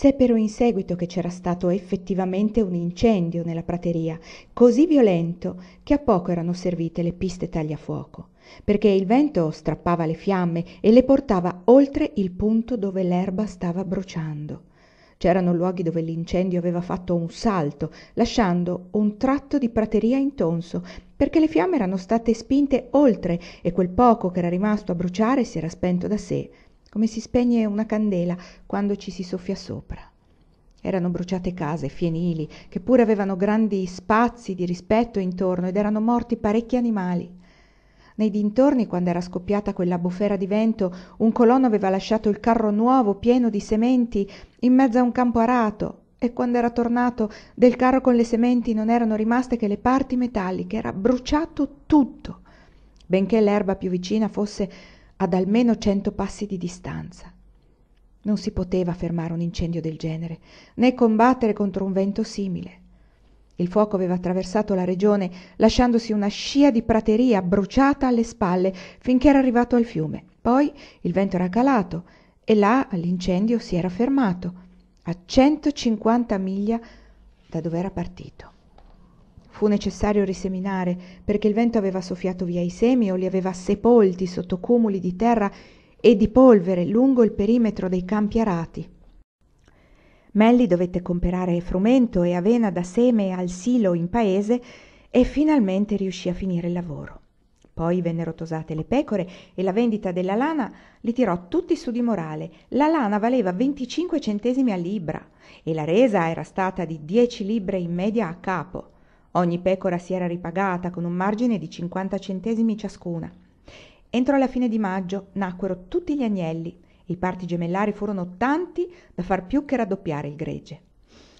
seppero in seguito che c'era stato effettivamente un incendio nella prateria così violento che a poco erano servite le piste tagliafuoco perché il vento strappava le fiamme e le portava oltre il punto dove l'erba stava bruciando c'erano luoghi dove l'incendio aveva fatto un salto lasciando un tratto di prateria intonso perché le fiamme erano state spinte oltre e quel poco che era rimasto a bruciare si era spento da sé come si spegne una candela quando ci si soffia sopra. Erano bruciate case, fienili, che pure avevano grandi spazi di rispetto intorno ed erano morti parecchi animali. Nei dintorni, quando era scoppiata quella bufera di vento, un colono aveva lasciato il carro nuovo pieno di sementi in mezzo a un campo arato e quando era tornato del carro con le sementi non erano rimaste che le parti metalliche, era bruciato tutto, benché l'erba più vicina fosse ad almeno cento passi di distanza non si poteva fermare un incendio del genere né combattere contro un vento simile il fuoco aveva attraversato la regione lasciandosi una scia di prateria bruciata alle spalle finché era arrivato al fiume poi il vento era calato e là l'incendio si era fermato a centocinquanta miglia da dove era partito fu necessario riseminare perché il vento aveva soffiato via i semi o li aveva sepolti sotto cumuli di terra e di polvere lungo il perimetro dei campi arati melli dovette comperare frumento e avena da seme al silo in paese e finalmente riuscì a finire il lavoro poi vennero tosate le pecore e la vendita della lana li tirò tutti su di morale. La lana valeva 25 centesimi a libra e la resa era stata di 10 libre in media a capo ogni pecora si era ripagata con un margine di 50 centesimi ciascuna. Entro la fine di maggio nacquero tutti gli agnelli. I parti gemellari furono tanti da far più che raddoppiare il gregge.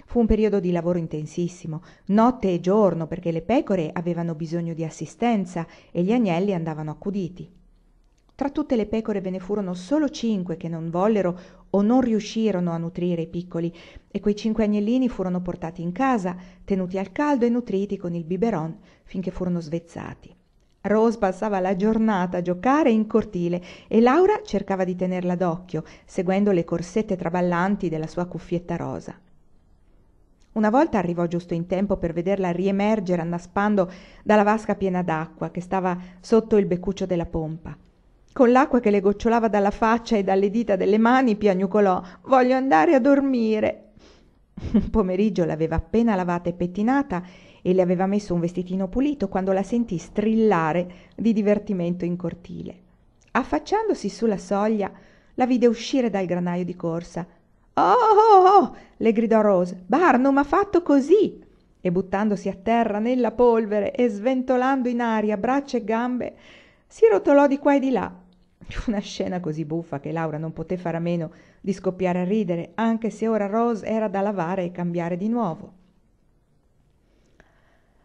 Fu un periodo di lavoro intensissimo, notte e giorno, perché le pecore avevano bisogno di assistenza e gli agnelli andavano accuditi tra tutte le pecore ve ne furono solo cinque che non vollero o non riuscirono a nutrire i piccoli e quei cinque agnellini furono portati in casa tenuti al caldo e nutriti con il biberon finché furono svezzati rose passava la giornata a giocare in cortile e laura cercava di tenerla d'occhio seguendo le corsette traballanti della sua cuffietta rosa una volta arrivò giusto in tempo per vederla riemergere annaspando dalla vasca piena d'acqua che stava sotto il beccuccio della pompa con l'acqua che le gocciolava dalla faccia e dalle dita delle mani piagnucolò voglio andare a dormire un pomeriggio l'aveva appena lavata e pettinata e le aveva messo un vestitino pulito quando la sentì strillare di divertimento in cortile affacciandosi sulla soglia la vide uscire dal granaio di corsa oh oh oh le gridò Rose Barnum ha fatto così e buttandosi a terra nella polvere e sventolando in aria braccia e gambe si rotolò di qua e di là una scena così buffa che laura non poté fare a meno di scoppiare a ridere anche se ora rose era da lavare e cambiare di nuovo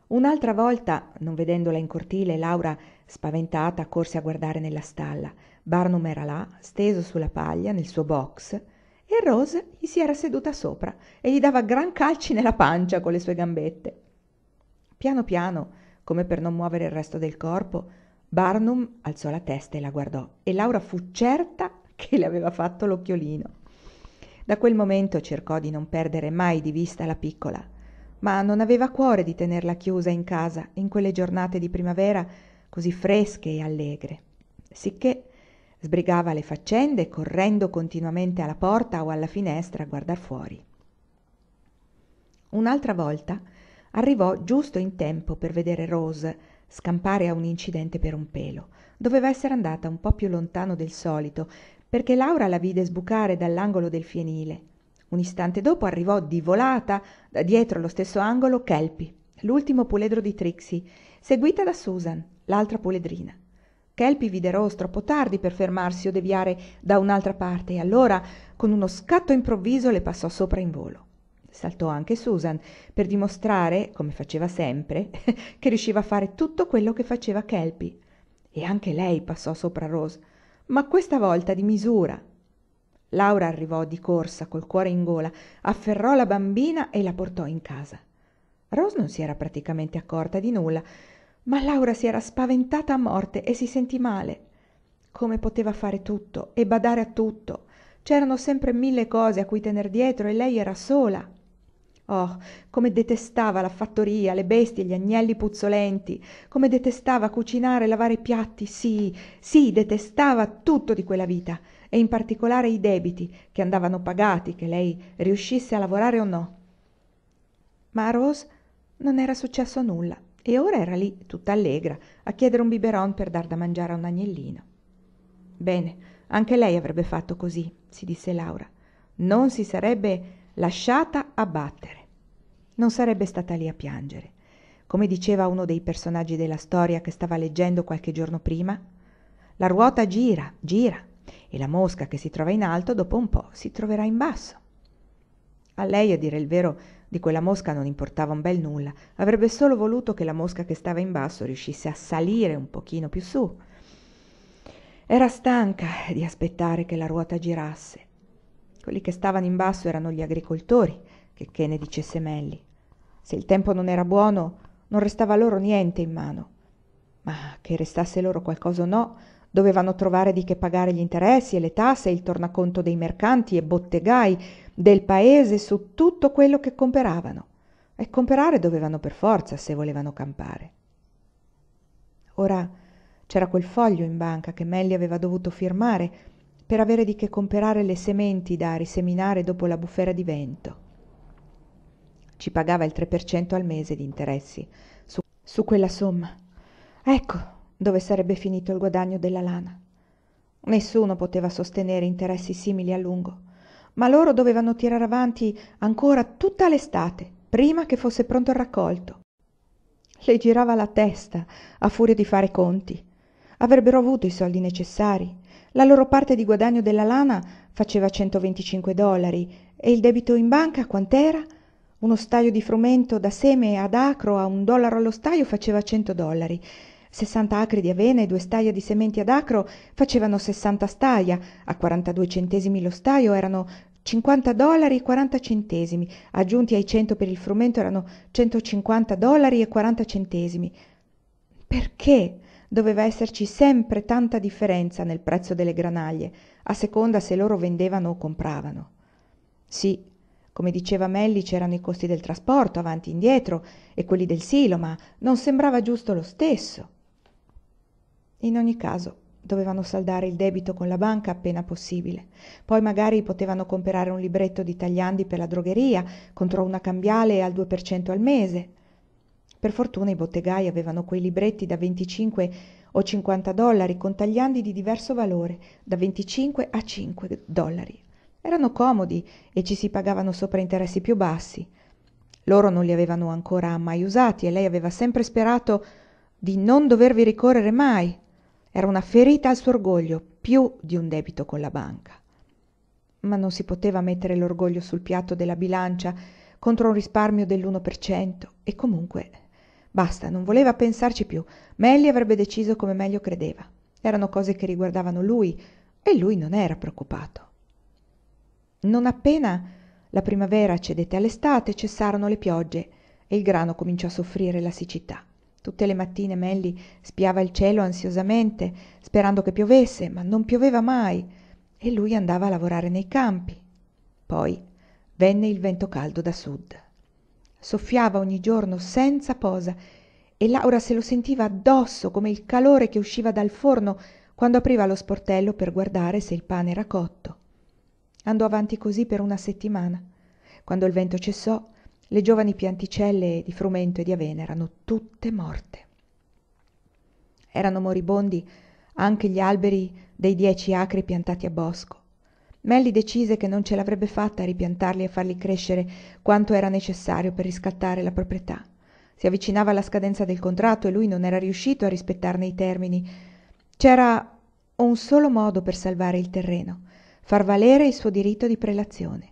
un'altra volta non vedendola in cortile laura spaventata corse a guardare nella stalla barnum era là steso sulla paglia nel suo box e rose gli si era seduta sopra e gli dava gran calci nella pancia con le sue gambette piano piano come per non muovere il resto del corpo Barnum alzò la testa e la guardò e Laura fu certa che le aveva fatto l'occhiolino. Da quel momento cercò di non perdere mai di vista la piccola, ma non aveva cuore di tenerla chiusa in casa in quelle giornate di primavera così fresche e allegre. Sicché sbrigava le faccende correndo continuamente alla porta o alla finestra a guardar fuori. Un'altra volta arrivò giusto in tempo per vedere Rose scampare a un incidente per un pelo doveva essere andata un po più lontano del solito perché laura la vide sbucare dall'angolo del fienile un istante dopo arrivò di volata da dietro lo stesso angolo kelpi l'ultimo puledro di trixie seguita da susan l'altra puledrina Kelpi vide Rose troppo tardi per fermarsi o deviare da un'altra parte e allora, con uno scatto improvviso, le passò sopra in volo saltò anche susan per dimostrare come faceva sempre che riusciva a fare tutto quello che faceva kelpi e anche lei passò sopra rose ma questa volta di misura laura arrivò di corsa col cuore in gola afferrò la bambina e la portò in casa rose non si era praticamente accorta di nulla ma laura si era spaventata a morte e si sentì male come poteva fare tutto e badare a tutto c'erano sempre mille cose a cui tener dietro e lei era sola Oh, come detestava la fattoria, le bestie, gli agnelli puzzolenti, come detestava cucinare, lavare i piatti, sì, sì, detestava tutto di quella vita, e in particolare i debiti che andavano pagati, che lei riuscisse a lavorare o no. Ma a Rose non era successo nulla, e ora era lì, tutta allegra, a chiedere un biberon per dar da mangiare a un agnellino. Bene, anche lei avrebbe fatto così, si disse Laura. Non si sarebbe lasciata abbattere non sarebbe stata lì a piangere. Come diceva uno dei personaggi della storia che stava leggendo qualche giorno prima, la ruota gira, gira, e la mosca che si trova in alto dopo un po' si troverà in basso. A lei, a dire il vero, di quella mosca non importava un bel nulla, avrebbe solo voluto che la mosca che stava in basso riuscisse a salire un pochino più su. Era stanca di aspettare che la ruota girasse. Quelli che stavano in basso erano gli agricoltori, che ne dicesse Melli. Se il tempo non era buono, non restava loro niente in mano. Ma che restasse loro qualcosa o no, dovevano trovare di che pagare gli interessi e le tasse, il tornaconto dei mercanti e bottegai del paese su tutto quello che comperavano. E comperare dovevano per forza se volevano campare. Ora c'era quel foglio in banca che Melli aveva dovuto firmare per avere di che comperare le sementi da riseminare dopo la bufera di vento ci pagava il 3% al mese di interessi su quella somma ecco dove sarebbe finito il guadagno della lana nessuno poteva sostenere interessi simili a lungo ma loro dovevano tirare avanti ancora tutta l'estate prima che fosse pronto il raccolto le girava la testa a furia di fare conti avrebbero avuto i soldi necessari la loro parte di guadagno della lana faceva centoventicinque dollari e il debito in banca quant'era uno staio di frumento da seme ad acro a un dollaro allo staio faceva 100 dollari sessanta acri di avena e due staja di sementi ad acro facevano 60 staia. a 42 centesimi lo staio erano 50 dollari e 40 centesimi aggiunti ai 100 per il frumento erano 150 dollari e 40 centesimi perché doveva esserci sempre tanta differenza nel prezzo delle granaglie a seconda se loro vendevano o compravano sì come diceva melli c'erano i costi del trasporto avanti e indietro e quelli del silo ma non sembrava giusto lo stesso in ogni caso dovevano saldare il debito con la banca appena possibile poi magari potevano comprare un libretto di tagliandi per la drogheria contro una cambiale al 2% al mese per fortuna i bottegai avevano quei libretti da 25 o 50 dollari con tagliandi di diverso valore da 25 a 5 dollari erano comodi e ci si pagavano sopra interessi più bassi loro non li avevano ancora mai usati e lei aveva sempre sperato di non dovervi ricorrere mai era una ferita al suo orgoglio più di un debito con la banca ma non si poteva mettere l'orgoglio sul piatto della bilancia contro un risparmio dell'uno per cento e comunque basta non voleva pensarci piú melli avrebbe deciso come meglio credeva erano cose che riguardavano lui e lui non era preoccupato non appena la primavera cedette all'estate cessarono le piogge e il grano cominciò a soffrire la siccità tutte le mattine melli spiava il cielo ansiosamente sperando che piovesse ma non pioveva mai e lui andava a lavorare nei campi poi venne il vento caldo da sud soffiava ogni giorno senza posa e laura se lo sentiva addosso come il calore che usciva dal forno quando apriva lo sportello per guardare se il pane era cotto andò avanti così per una settimana quando il vento cessò le giovani pianticelle di frumento e di avena erano tutte morte erano moribondi anche gli alberi dei dieci acri piantati a bosco melli decise che non ce l'avrebbe fatta a ripiantarli e farli crescere quanto era necessario per riscattare la proprietà si avvicinava alla scadenza del contratto e lui non era riuscito a rispettarne i termini c'era un solo modo per salvare il terreno far valere il suo diritto di prelazione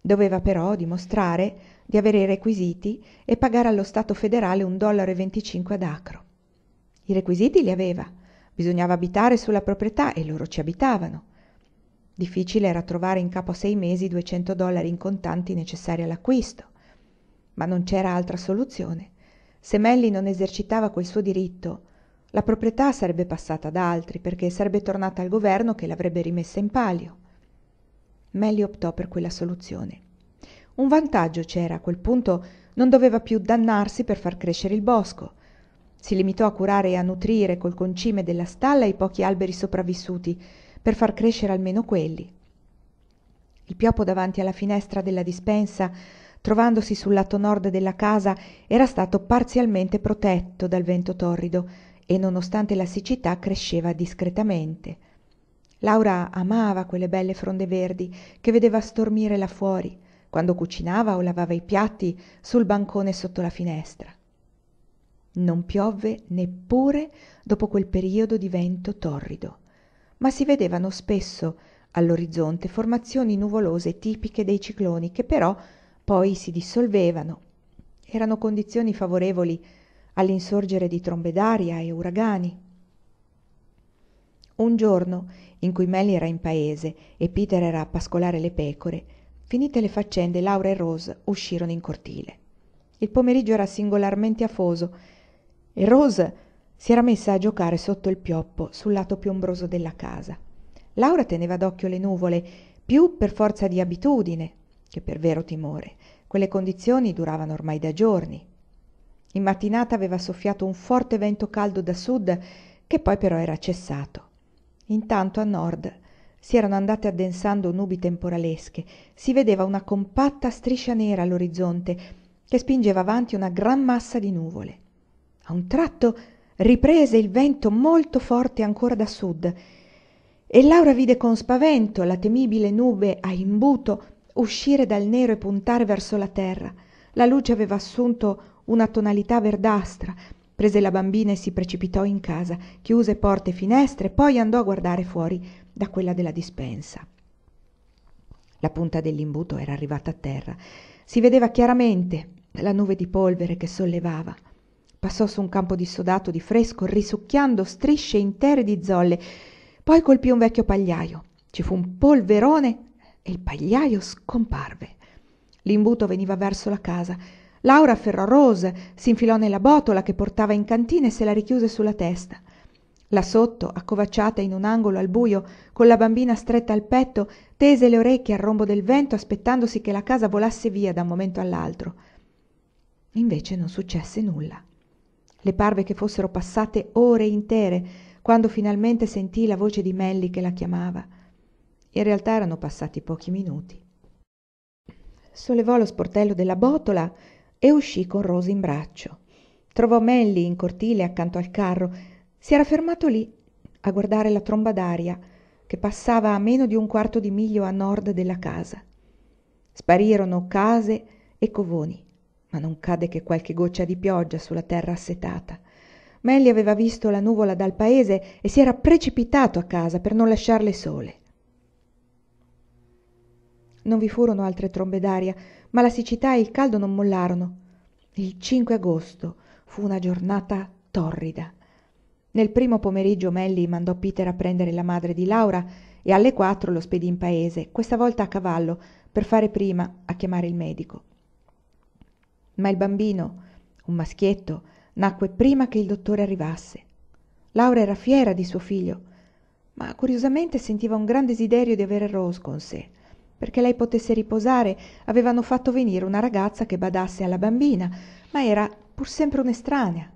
doveva però dimostrare di avere i requisiti e pagare allo stato federale un dollaro e venticinque ad acro i requisiti li aveva bisognava abitare sulla proprietà e loro ci abitavano difficile era trovare in capo a sei mesi i duecento dollari in contanti necessari all'acquisto ma non c'era altra soluzione se melli non esercitava quel suo diritto la proprietà sarebbe passata ad altri perché sarebbe tornata al governo che l'avrebbe rimessa in palio. Melly optò per quella soluzione. Un vantaggio c'era a quel punto, non doveva più dannarsi per far crescere il bosco. Si limitò a curare e a nutrire col concime della stalla i pochi alberi sopravvissuti, per far crescere almeno quelli. Il pioppo davanti alla finestra della dispensa, trovandosi sul lato nord della casa, era stato parzialmente protetto dal vento torrido, e nonostante la siccità cresceva discretamente laura amava quelle belle fronde verdi che vedeva stormire là fuori quando cucinava o lavava i piatti sul bancone sotto la finestra non piovve neppure dopo quel periodo di vento torrido ma si vedevano spesso all'orizzonte formazioni nuvolose tipiche dei cicloni che però poi si dissolvevano erano condizioni favorevoli all'insorgere di trombe d'aria e uragani un giorno in cui Melly era in paese e peter era a pascolare le pecore finite le faccende laura e rose uscirono in cortile il pomeriggio era singolarmente afoso e rose si era messa a giocare sotto il pioppo sul lato piombroso della casa laura teneva d'occhio le nuvole più per forza di abitudine che per vero timore quelle condizioni duravano ormai da giorni in mattinata aveva soffiato un forte vento caldo da sud che poi però era cessato intanto a nord si erano andate addensando nubi temporalesche si vedeva una compatta striscia nera all'orizzonte che spingeva avanti una gran massa di nuvole a un tratto riprese il vento molto forte ancora da sud e Laura vide con spavento la temibile nube a imbuto uscire dal nero e puntare verso la terra. La luce aveva assunto una tonalità verdastra prese la bambina e si precipitò in casa chiuse porte e finestre poi andò a guardare fuori da quella della dispensa la punta dell'imbuto era arrivata a terra si vedeva chiaramente la nuve di polvere che sollevava passò su un campo dissodato di fresco risucchiando strisce intere di zolle poi colpì un vecchio pagliaio ci fu un polverone e il pagliaio scomparve l'imbuto veniva verso la casa laura afferrò rose s'infilò nella botola che portava in cantina e se la richiuse sulla testa là sotto accovacciata in un angolo al bujo con la bambina stretta al petto tese le orecchie al rombo del vento aspettandosi che la casa volasse via da un momento all'altro invece non successe nulla le parve che fossero passate ore intere quando finalmente sentì la voce di melli che la chiamava in realtà erano passati pochi minuti sollevò lo sportello della botola e uscì con rose in braccio trovò melli in cortile accanto al carro si era fermato lì a guardare la tromba d'aria che passava a meno di un quarto di miglio a nord della casa sparirono case e covoni ma non cadde che qualche goccia di pioggia sulla terra assetata Melly aveva visto la nuvola dal paese e si era precipitato a casa per non lasciarle sole non vi furono altre trombe d'aria ma la siccità e il caldo non mollarono il 5 agosto fu una giornata torrida nel primo pomeriggio Melly mandò peter a prendere la madre di laura e alle quattro lo spedì in paese questa volta a cavallo per fare prima a chiamare il medico ma il bambino un maschietto nacque prima che il dottore arrivasse laura era fiera di suo figlio ma curiosamente sentiva un gran desiderio di avere rose con sé perché lei potesse riposare, avevano fatto venire una ragazza che badasse alla bambina, ma era pur sempre un'estranea.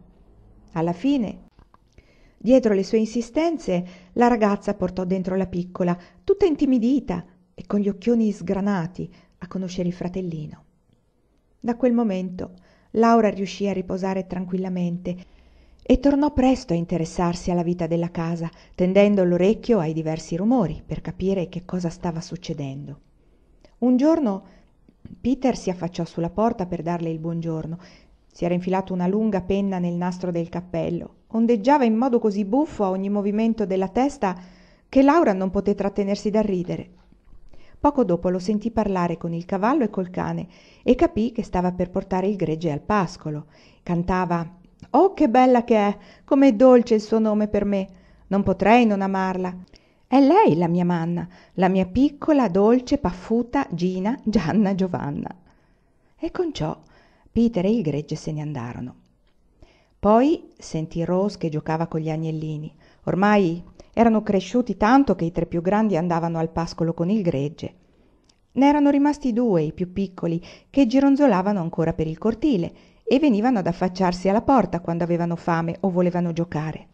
Alla fine, dietro le sue insistenze, la ragazza portò dentro la piccola, tutta intimidita e con gli occhioni sgranati, a conoscere il fratellino. Da quel momento Laura riuscì a riposare tranquillamente e tornò presto a interessarsi alla vita della casa, tendendo l'orecchio ai diversi rumori per capire che cosa stava succedendo un giorno peter si affacciò sulla porta per darle il buongiorno si era infilato una lunga penna nel nastro del cappello ondeggiava in modo così buffo a ogni movimento della testa che laura non poté trattenersi dal ridere poco dopo lo sentì parlare con il cavallo e col cane e capì che stava per portare il gregge al pascolo cantava oh che bella che è com'è dolce il suo nome per me non potrei non amarla è lei la mia manna la mia piccola dolce paffuta gina gianna giovanna e con ciò peter e il gregge se ne andarono poi sentì rose che giocava con gli agnellini ormai erano cresciuti tanto che i tre più grandi andavano al pascolo con il gregge Ne erano rimasti due i più piccoli che gironzolavano ancora per il cortile e venivano ad affacciarsi alla porta quando avevano fame o volevano giocare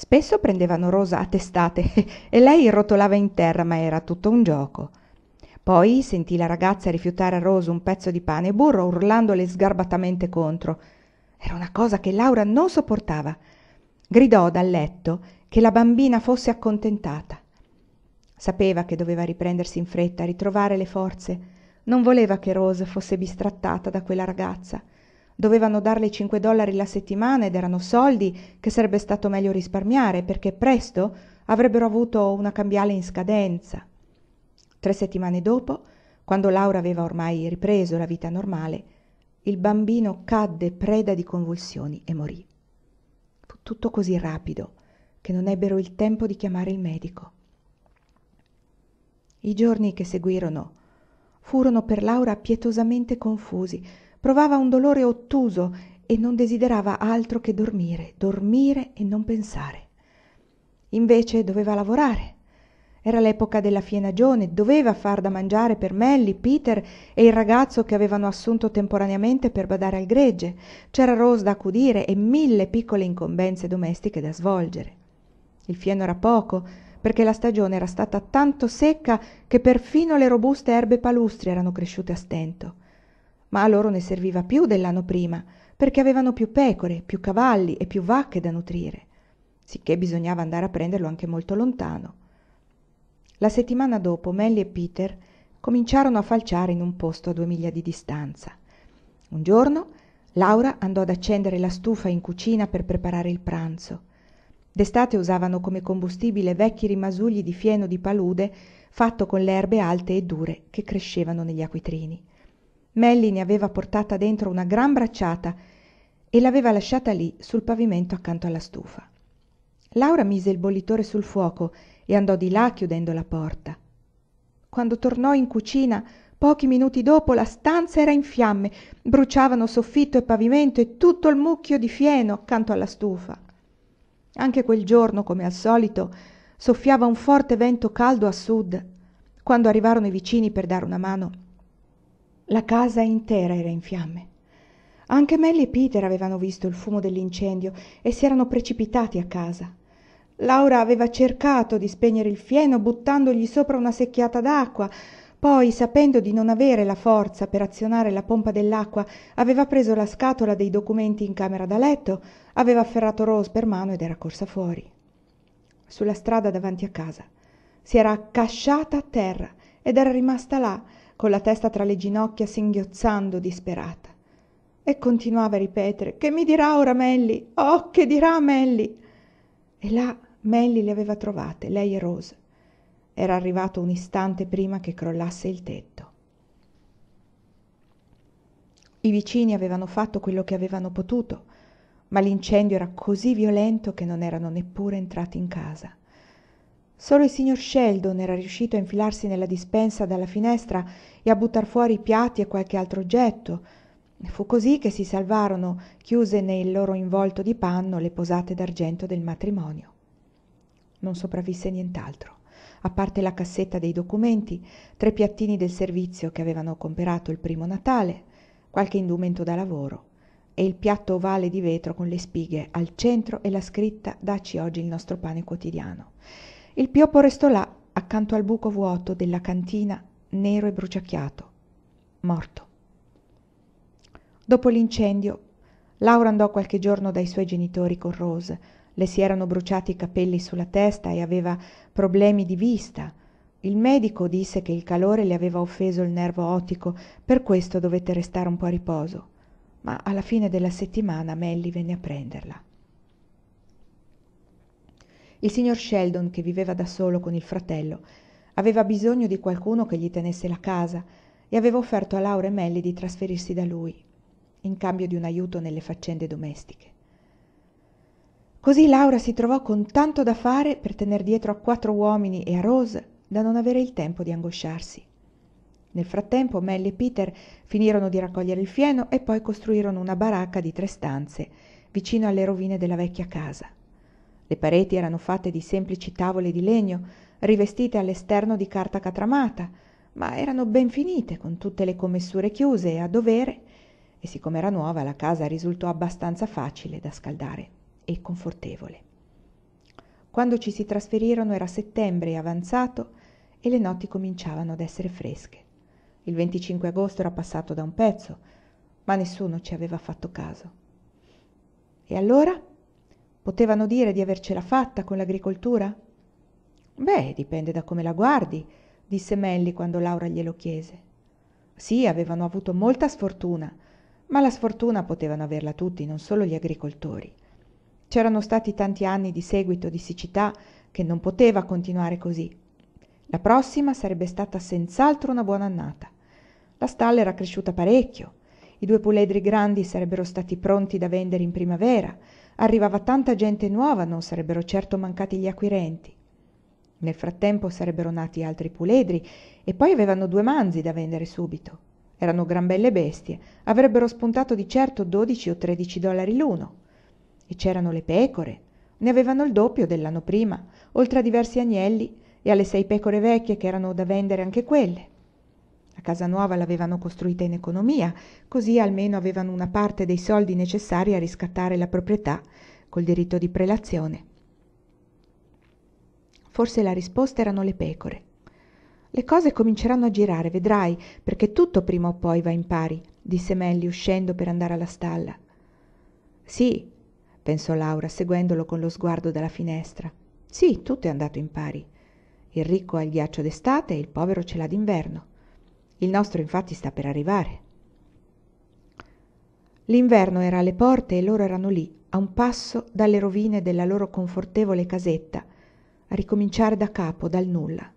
spesso prendevano rosa a testate e lei rotolava in terra ma era tutto un gioco poi sentì la ragazza rifiutare a rosa un pezzo di pane e burro urlandole sgarbatamente contro era una cosa che Laura non sopportava gridò dal letto che la bambina fosse accontentata sapeva che doveva riprendersi in fretta ritrovare le forze non voleva che Rose fosse bistrattata da quella ragazza Dovevano darle 5 dollari la settimana ed erano soldi che sarebbe stato meglio risparmiare perché presto avrebbero avuto una cambiale in scadenza. Tre settimane dopo, quando Laura aveva ormai ripreso la vita normale, il bambino cadde preda di convulsioni e morì. Fu tutto così rapido che non ebbero il tempo di chiamare il medico. I giorni che seguirono furono per Laura pietosamente confusi, provava un dolore ottuso e non desiderava altro che dormire dormire e non pensare invece doveva lavorare era l'epoca della fienagione doveva far da mangiare per Melly, peter e il ragazzo che avevano assunto temporaneamente per badare al gregge c'era rose da accudire e mille piccole incombenze domestiche da svolgere il fieno era poco perché la stagione era stata tanto secca che perfino le robuste erbe palustri erano cresciute a stento ma a loro ne serviva più dell'anno prima perché avevano più pecore, più cavalli e più vacche da nutrire, sicché bisognava andare a prenderlo anche molto lontano. La settimana dopo Melly e Peter cominciarono a falciare in un posto a due miglia di distanza. Un giorno Laura andò ad accendere la stufa in cucina per preparare il pranzo. D'estate usavano come combustibile vecchi rimasugli di fieno di palude fatto con le erbe alte e dure che crescevano negli acquitrini melli ne aveva portata dentro una gran bracciata e l'aveva lasciata lì sul pavimento accanto alla stufa laura mise il bollitore sul fuoco e andò di là chiudendo la porta quando tornò in cucina pochi minuti dopo la stanza era in fiamme bruciavano soffitto e pavimento e tutto il mucchio di fieno accanto alla stufa anche quel giorno come al solito soffiava un forte vento caldo a sud quando arrivarono i vicini per dare una mano la casa intera era in fiamme anche melli e peter avevano visto il fumo dell'incendio e si erano precipitati a casa laura aveva cercato di spegnere il fieno buttandogli sopra una secchiata d'acqua poi sapendo di non avere la forza per azionare la pompa dell'acqua aveva preso la scatola dei documenti in camera da letto aveva afferrato rose per mano ed era corsa fuori sulla strada davanti a casa si era accasciata a terra ed era rimasta là con la testa tra le ginocchia singhiozzando disperata e continuava a ripetere che mi dirà ora Melli oh che dirà Melli e là Melli le aveva trovate lei e Rose era arrivato un istante prima che crollasse il tetto i vicini avevano fatto quello che avevano potuto ma l'incendio era così violento che non erano neppure entrati in casa solo il signor sheldon era riuscito a infilarsi nella dispensa dalla finestra e a buttar fuori i piatti e qualche altro oggetto fu così che si salvarono chiuse nel loro involto di panno le posate d'argento del matrimonio non sopravvisse nient'altro a parte la cassetta dei documenti tre piattini del servizio che avevano comperato il primo natale qualche indumento da lavoro e il piatto ovale di vetro con le spighe al centro e la scritta daci oggi il nostro pane quotidiano il pioppo restò là accanto al buco vuoto della cantina nero e bruciacchiato morto dopo l'incendio laura andò qualche giorno dai suoi genitori con rose le si erano bruciati i capelli sulla testa e aveva problemi di vista il medico disse che il calore le aveva offeso il nervo ottico per questo dovette restare un po' a riposo ma alla fine della settimana melli venne a prenderla il signor Sheldon, che viveva da solo con il fratello, aveva bisogno di qualcuno che gli tenesse la casa e aveva offerto a Laura e Melly di trasferirsi da lui, in cambio di un aiuto nelle faccende domestiche. Così Laura si trovò con tanto da fare per tener dietro a quattro uomini e a Rose da non avere il tempo di angosciarsi. Nel frattempo Melly e Peter finirono di raccogliere il fieno e poi costruirono una baracca di tre stanze vicino alle rovine della vecchia casa le pareti erano fatte di semplici tavole di legno rivestite all'esterno di carta catramata ma erano ben finite con tutte le commessure chiuse e a dovere e siccome era nuova la casa risultò abbastanza facile da scaldare e confortevole quando ci si trasferirono era settembre avanzato e le notti cominciavano ad essere fresche il 25 agosto era passato da un pezzo ma nessuno ci aveva fatto caso e allora potevano dire di avercela fatta con l'agricoltura beh dipende da come la guardi disse melli quando laura glielo chiese sì avevano avuto molta sfortuna ma la sfortuna potevano averla tutti non solo gli agricoltori c'erano stati tanti anni di seguito di siccità che non poteva continuare così la prossima sarebbe stata senz'altro una buona annata la stalla era cresciuta parecchio i due puledri grandi sarebbero stati pronti da vendere in primavera arrivava tanta gente nuova non sarebbero certo mancati gli acquirenti nel frattempo sarebbero nati altri puledri e poi avevano due manzi da vendere subito erano gran belle bestie avrebbero spuntato di certo 12 o 13 dollari l'uno e c'erano le pecore ne avevano il doppio dell'anno prima oltre a diversi agnelli e alle sei pecore vecchie che erano da vendere anche quelle la casa nuova l'avevano costruita in economia, così almeno avevano una parte dei soldi necessari a riscattare la proprietà col diritto di prelazione. Forse la risposta erano le pecore. Le cose cominceranno a girare, vedrai, perché tutto prima o poi va in pari, disse Melli uscendo per andare alla stalla. Sì, pensò Laura, seguendolo con lo sguardo dalla finestra. Sì, tutto è andato in pari. Il ricco ha il ghiaccio d'estate e il povero ce l'ha d'inverno il nostro infatti sta per arrivare l'inverno era alle porte e loro erano lì a un passo dalle rovine della loro confortevole casetta a ricominciare da capo dal nulla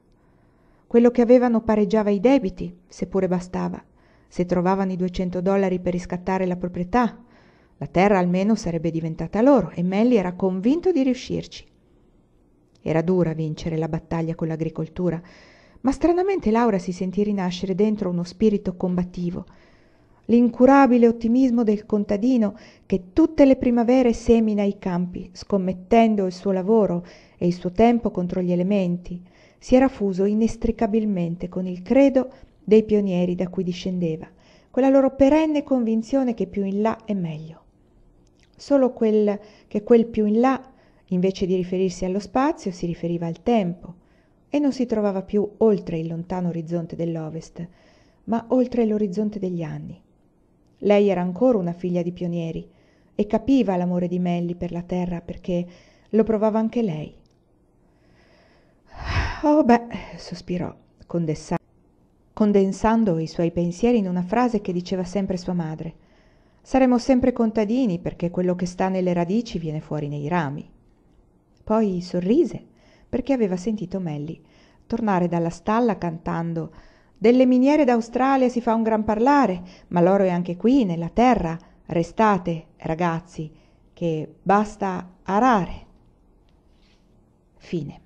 quello che avevano pareggiava i debiti se pure bastava se trovavano i 200 dollari per riscattare la proprietà la terra almeno sarebbe diventata loro e Melly era convinto di riuscirci. Era dura vincere la battaglia con l'agricoltura ma stranamente Laura si sentì rinascere dentro uno spirito combattivo, l'incurabile ottimismo del contadino che tutte le primavere semina i campi, scommettendo il suo lavoro e il suo tempo contro gli elementi, si era fuso inestricabilmente con il credo dei pionieri da cui discendeva, quella loro perenne convinzione che più in là è meglio. Solo quel, che quel più in là, invece di riferirsi allo spazio, si riferiva al tempo, e non si trovava più oltre il lontano orizzonte dell'ovest, ma oltre l'orizzonte degli anni. Lei era ancora una figlia di pionieri e capiva l'amore di Melli per la terra perché lo provava anche lei. Oh beh, sospirò, condessa- condensando i suoi pensieri in una frase che diceva sempre sua madre. Saremo sempre contadini perché quello che sta nelle radici viene fuori nei rami. Poi sorrise perché aveva sentito Melli tornare dalla stalla cantando delle miniere d'Australia si fa un gran parlare, ma l'oro è anche qui, nella terra. Restate, ragazzi, che basta arare. Fine.